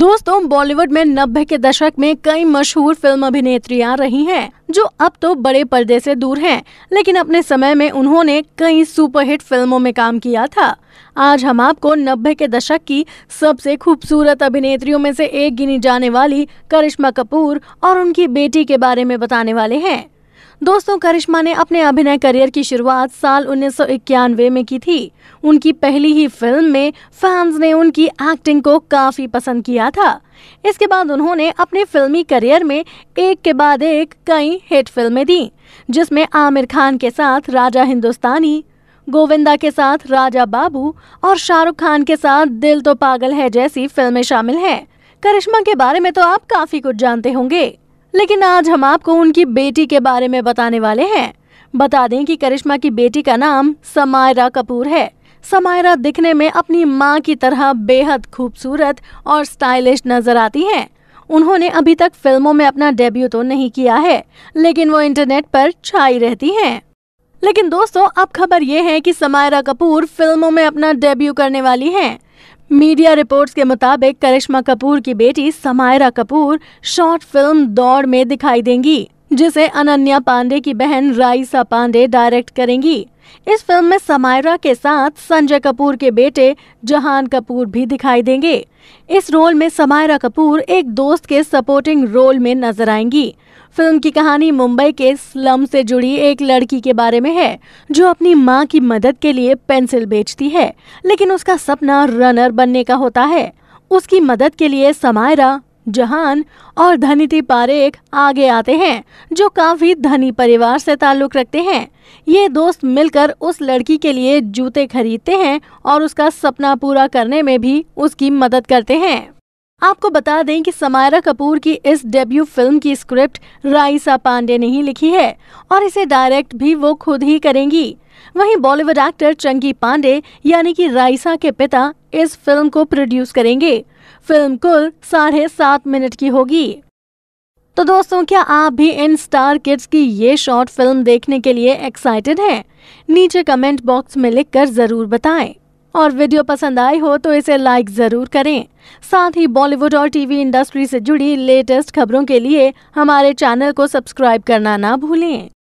दोस्तों बॉलीवुड में नब्बे के दशक में कई मशहूर फिल्म अभिनेत्रियां रही हैं जो अब तो बड़े पर्दे से दूर हैं लेकिन अपने समय में उन्होंने कई सुपरहिट फिल्मों में काम किया था आज हम आपको नब्बे के दशक की सबसे खूबसूरत अभिनेत्रियों में से एक गिनी जाने वाली करिश्मा कपूर और उनकी बेटी के बारे में बताने वाले हैं दोस्तों करिश्मा ने अपने अभिनय करियर की शुरुआत साल उन्नीस में की थी उनकी पहली ही फिल्म में फैंस ने उनकी एक्टिंग को काफ़ी पसंद किया था इसके बाद उन्होंने अपने फिल्मी करियर में एक के बाद एक कई हिट फिल्में दी जिसमें आमिर खान के साथ राजा हिंदुस्तानी गोविंदा के साथ राजा बाबू और शाहरुख खान के साथ दिल तो पागल है जैसी फिल्में शामिल हैं करिश्मा के बारे में तो आप काफ़ी कुछ जानते होंगे लेकिन आज हम आपको उनकी बेटी के बारे में बताने वाले हैं बता दें कि करिश्मा की बेटी का नाम समायरा कपूर है समायरा दिखने में अपनी माँ की तरह बेहद खूबसूरत और स्टाइलिश नजर आती हैं। उन्होंने अभी तक फिल्मों में अपना डेब्यू तो नहीं किया है लेकिन वो इंटरनेट पर छाई रहती हैं। लेकिन दोस्तों अब खबर ये है कि समायरा कपूर फिल्मों में अपना डेब्यू करने वाली हैं। मीडिया रिपोर्ट्स के मुताबिक करिश्मा कपूर की बेटी समायरा कपूर शॉर्ट फिल्म दौड़ में दिखाई देंगी जिसे अनन्या पांडे की बहन राइसा पांडे डायरेक्ट करेंगी इस फिल्म में समायरा के साथ संजय कपूर के बेटे जहान कपूर भी दिखाई देंगे इस रोल में समायरा कपूर एक दोस्त के सपोर्टिंग रोल में नजर आएंगी फिल्म की कहानी मुंबई के स्लम से जुड़ी एक लड़की के बारे में है जो अपनी माँ की मदद के लिए पेंसिल बेचती है लेकिन उसका सपना रनर बनने का होता है उसकी मदद के लिए समायरा जहान और धनी पारेख आगे आते हैं जो काफी धनी परिवार से ताल्लुक रखते हैं ये दोस्त मिलकर उस लड़की के लिए जूते खरीदते हैं और उसका सपना पूरा करने में भी उसकी मदद करते हैं आपको बता दें कि समायरा कपूर की इस डेब्यू फिल्म की स्क्रिप्ट राइसा पांडे ने ही लिखी है और इसे डायरेक्ट भी वो खुद ही करेंगी वहीं बॉलीवुड एक्टर चंकी पांडे यानी कि राइसा के पिता इस फिल्म को प्रोड्यूस करेंगे फिल्म कुल साढ़े सात मिनट की होगी तो दोस्तों क्या आप भी इन स्टार किड्स की ये शॉर्ट फिल्म देखने के लिए एक्साइटेड हैं? नीचे कमेंट बॉक्स में लिखकर ज़रूर बताएं और वीडियो पसंद आई हो तो इसे लाइक ज़रूर करें साथ ही बॉलीवुड और टीवी इंडस्ट्री से जुड़ी लेटेस्ट खबरों के लिए हमारे चैनल को सब्सक्राइब करना ना भूलें